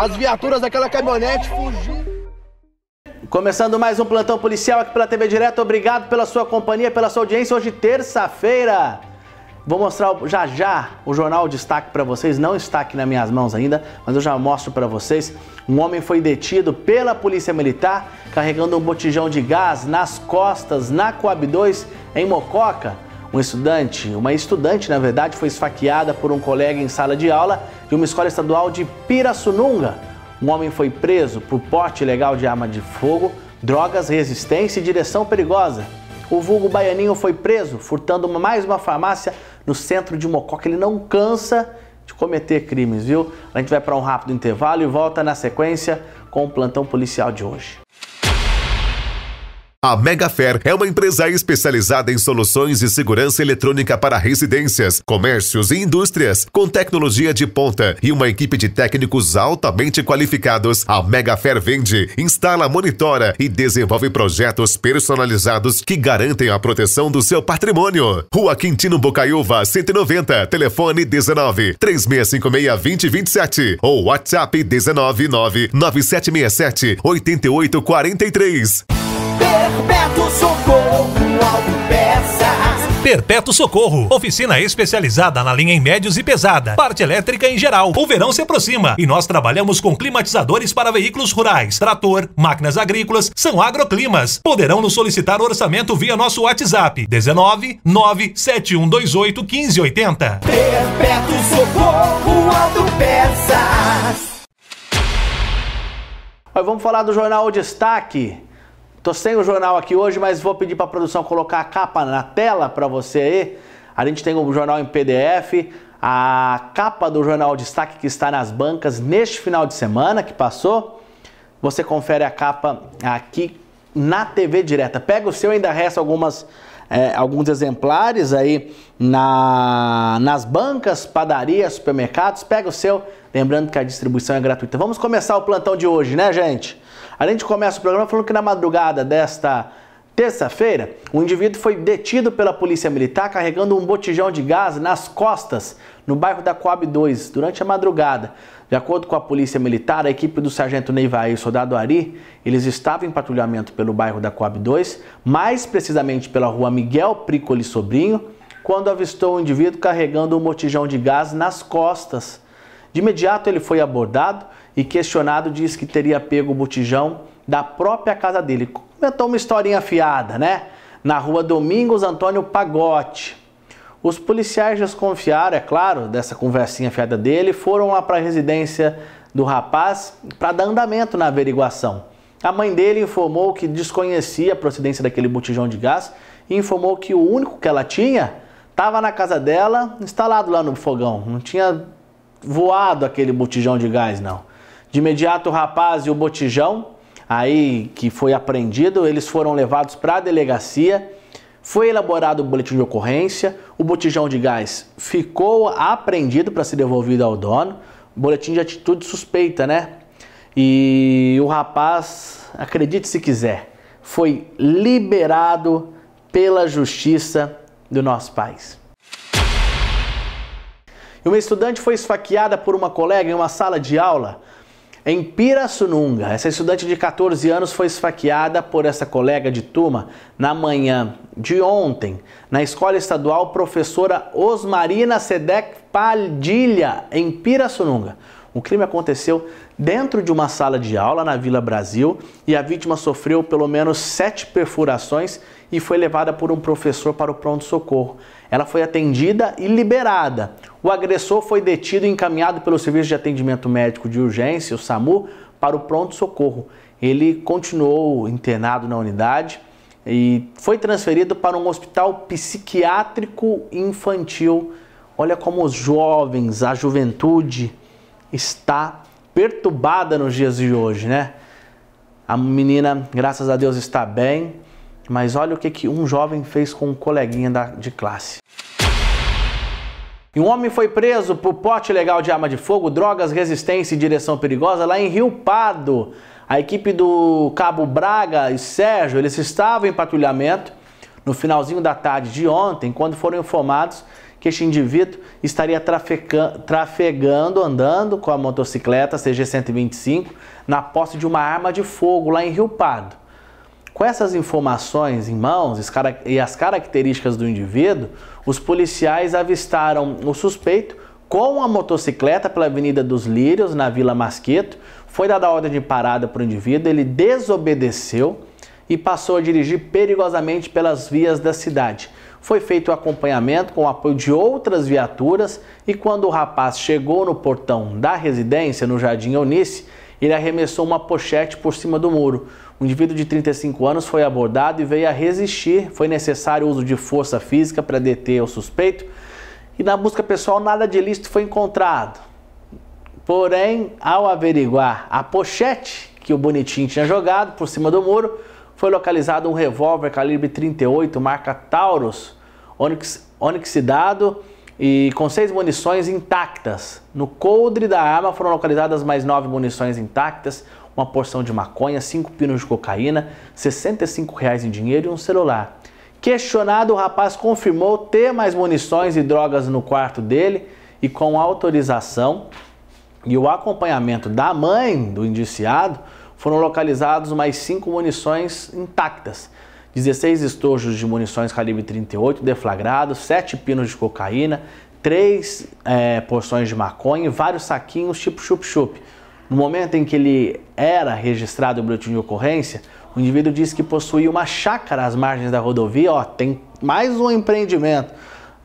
as viaturas daquela caminhonete fugindo. Começando mais um plantão policial aqui pela TV Direto. Obrigado pela sua companhia, pela sua audiência. Hoje, terça-feira. Vou mostrar já já o jornal destaque para vocês. Não está aqui nas minhas mãos ainda, mas eu já mostro para vocês. Um homem foi detido pela Polícia Militar carregando um botijão de gás nas costas na Coab 2 em Mococa. Um estudante, uma estudante na verdade, foi esfaqueada por um colega em sala de aula de uma escola estadual de Pirassununga. Um homem foi preso por porte ilegal de arma de fogo, drogas, resistência e direção perigosa. O vulgo baianinho foi preso furtando mais uma farmácia no centro de Mocó, que ele não cansa de cometer crimes, viu? A gente vai para um rápido intervalo e volta na sequência com o plantão policial de hoje. A Megafair é uma empresa especializada em soluções de segurança eletrônica para residências, comércios e indústrias, com tecnologia de ponta e uma equipe de técnicos altamente qualificados. A Megafair vende, instala, monitora e desenvolve projetos personalizados que garantem a proteção do seu patrimônio. Rua Quintino Bocaiúva, 190, telefone 19 3656 2027 ou WhatsApp 199 9767 8843. Perpétuo Socorro Autopeças. Perpétuo Socorro, oficina especializada na linha em médios e pesada, parte elétrica em geral. O verão se aproxima e nós trabalhamos com climatizadores para veículos rurais, trator, máquinas agrícolas, são agroclimas. Poderão nos solicitar orçamento via nosso WhatsApp 19 97128 1580. Perpétuo Socorro Autopeças. vamos falar do jornal Destaque. Tô sem o jornal aqui hoje, mas vou pedir para a produção colocar a capa na tela para você aí. A gente tem o um jornal em PDF, a capa do jornal Destaque que está nas bancas neste final de semana que passou. Você confere a capa aqui na TV direta. Pega o seu, ainda resta algumas é, alguns exemplares aí na, nas bancas, padarias, supermercados. Pega o seu, lembrando que a distribuição é gratuita. Vamos começar o plantão de hoje, né, gente? A gente começa o programa falando que na madrugada desta terça-feira, um indivíduo foi detido pela polícia militar carregando um botijão de gás nas costas, no bairro da Coab 2, durante a madrugada. De acordo com a polícia militar, a equipe do sargento Neivaí e soldado Ari, eles estavam em patrulhamento pelo bairro da Coab 2, mais precisamente pela rua Miguel Pricoli Sobrinho, quando avistou um indivíduo carregando um botijão de gás nas costas. De imediato ele foi abordado e questionado disse que teria pego o botijão da própria casa dele. Comentou uma historinha fiada, né? Na rua Domingos Antônio Pagote. Os policiais desconfiaram, é claro, dessa conversinha fiada dele, foram lá para a residência do rapaz para dar andamento na averiguação. A mãe dele informou que desconhecia a procedência daquele botijão de gás e informou que o único que ela tinha estava na casa dela, instalado lá no fogão. Não tinha voado aquele botijão de gás, não. De imediato, o rapaz e o botijão, aí que foi apreendido, eles foram levados para a delegacia. Foi elaborado o boletim de ocorrência, o botijão de gás ficou apreendido para ser devolvido ao dono, boletim de atitude suspeita, né? E o rapaz, acredite se quiser, foi liberado pela justiça do nosso país. E uma estudante foi esfaqueada por uma colega em uma sala de aula em Pirassununga, essa estudante de 14 anos foi esfaqueada por essa colega de turma na manhã de ontem, na escola estadual Professora Osmarina Sedec Padilha, em Pirassununga. O crime aconteceu dentro de uma sala de aula na Vila Brasil e a vítima sofreu pelo menos sete perfurações e foi levada por um professor para o pronto-socorro. Ela foi atendida e liberada. O agressor foi detido e encaminhado pelo Serviço de Atendimento Médico de Urgência, o SAMU, para o pronto-socorro. Ele continuou internado na unidade e foi transferido para um hospital psiquiátrico infantil. Olha como os jovens, a juventude está perturbada nos dias de hoje, né? A menina, graças a Deus, está bem. Mas olha o que, que um jovem fez com um coleguinha da, de classe. E um homem foi preso por porte legal de arma de fogo, drogas, resistência e direção perigosa lá em Rio Pardo. A equipe do Cabo Braga e Sérgio, eles estavam em patrulhamento no finalzinho da tarde de ontem, quando foram informados que este indivíduo estaria trafegando, andando com a motocicleta CG-125 na posse de uma arma de fogo lá em Rio Pardo. Com essas informações em mãos e as características do indivíduo, os policiais avistaram o suspeito com a motocicleta pela Avenida dos Lírios, na Vila Masqueto. Foi dada a ordem de parada para o indivíduo, ele desobedeceu e passou a dirigir perigosamente pelas vias da cidade. Foi feito o acompanhamento com o apoio de outras viaturas e quando o rapaz chegou no portão da residência, no Jardim Eunice, ele arremessou uma pochete por cima do muro. Um indivíduo de 35 anos foi abordado e veio a resistir. Foi necessário o uso de força física para deter o suspeito. E na busca pessoal, nada de ilícito foi encontrado. Porém, ao averiguar a pochete que o Bonitinho tinha jogado por cima do muro, foi localizado um revólver calibre 38, marca Taurus, onix, onixidado e com seis munições intactas. No coldre da arma foram localizadas mais nove munições intactas, uma porção de maconha, cinco pinos de cocaína, 65 reais em dinheiro e um celular. Questionado, o rapaz confirmou ter mais munições e drogas no quarto dele e com autorização e o acompanhamento da mãe do indiciado, foram localizados mais cinco munições intactas, 16 estojos de munições calibre 38 deflagrados, 7 pinos de cocaína, 3 é, eh, porções de maconha e vários saquinhos tipo chup-chup. No momento em que ele era registrado o boletim de ocorrência, o indivíduo disse que possuía uma chácara às margens da rodovia, ó, tem mais um empreendimento,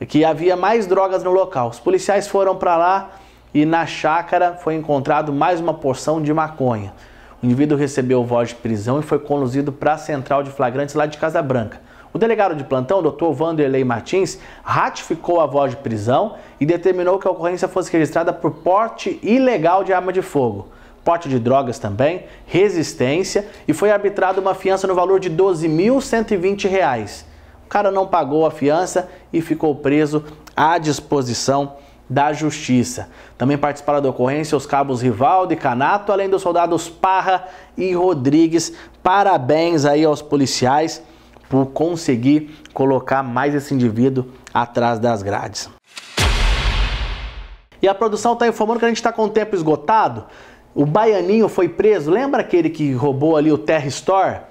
que havia mais drogas no local. Os policiais foram para lá e na chácara foi encontrado mais uma porção de maconha. O indivíduo recebeu voz de prisão e foi conduzido para a central de flagrantes lá de Casa Branca. O delegado de plantão, Dr. Vanderlei Martins, ratificou a voz de prisão e determinou que a ocorrência fosse registrada por porte ilegal de arma de fogo porte de drogas também, resistência e foi arbitrada uma fiança no valor de R$ 12.120. O cara não pagou a fiança e ficou preso à disposição da Justiça. Também participaram da ocorrência os cabos Rivaldo e Canato, além dos soldados Parra e Rodrigues. Parabéns aí aos policiais por conseguir colocar mais esse indivíduo atrás das grades. E a produção está informando que a gente está com o tempo esgotado. O Baianinho foi preso, lembra aquele que roubou ali o Terra Store?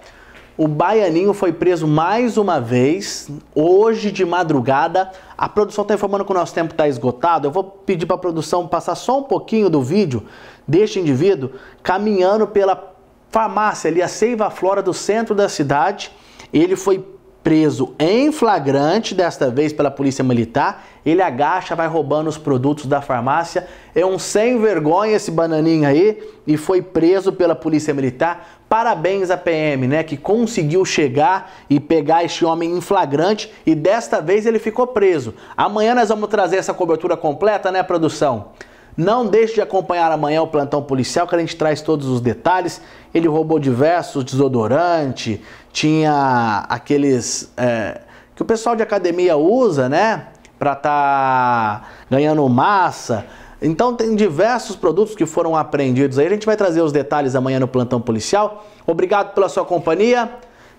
O Baianinho foi preso mais uma vez, hoje de madrugada. A produção está informando que o nosso tempo está esgotado. Eu vou pedir para a produção passar só um pouquinho do vídeo deste indivíduo caminhando pela farmácia ali, a Seiva Flora do centro da cidade. Ele foi preso em flagrante, desta vez pela polícia militar. Ele agacha, vai roubando os produtos da farmácia. É um sem vergonha esse bananinha aí e foi preso pela polícia militar. Parabéns à PM, né, que conseguiu chegar e pegar este homem em flagrante e desta vez ele ficou preso. Amanhã nós vamos trazer essa cobertura completa, né, produção? Não deixe de acompanhar amanhã o plantão policial, que a gente traz todos os detalhes. Ele roubou diversos desodorante, tinha aqueles é, que o pessoal de academia usa, né? Para tá ganhando massa. Então tem diversos produtos que foram apreendidos aí. A gente vai trazer os detalhes amanhã no plantão policial. Obrigado pela sua companhia.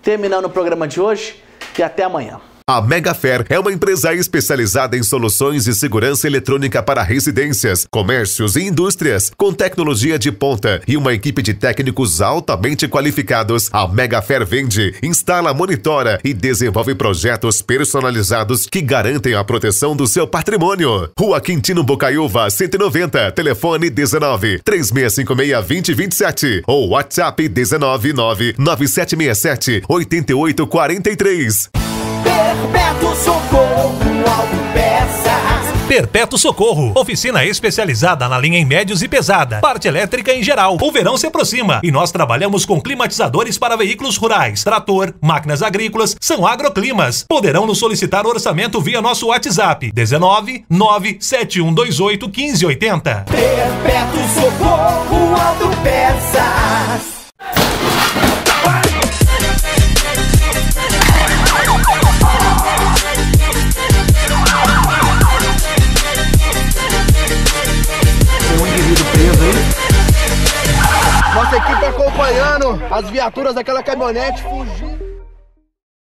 Terminando o programa de hoje e até amanhã. A Megafair é uma empresa especializada em soluções de segurança eletrônica para residências, comércios e indústrias, com tecnologia de ponta e uma equipe de técnicos altamente qualificados. A Megafair vende, instala, monitora e desenvolve projetos personalizados que garantem a proteção do seu patrimônio. Rua Quintino Bocaiúva, 190, telefone 19 3656 2027 ou WhatsApp 199 9767 8843. Perpétuo Socorro Autopeças. Perpétuo Socorro, oficina especializada na linha em médios e pesada, parte elétrica em geral. O verão se aproxima e nós trabalhamos com climatizadores para veículos rurais, trator, máquinas agrícolas, são agroclimas. Poderão nos solicitar orçamento via nosso WhatsApp 19 97128 1580. Perpétuo Socorro Autopeças. as viaturas daquela caminhonete fugiram.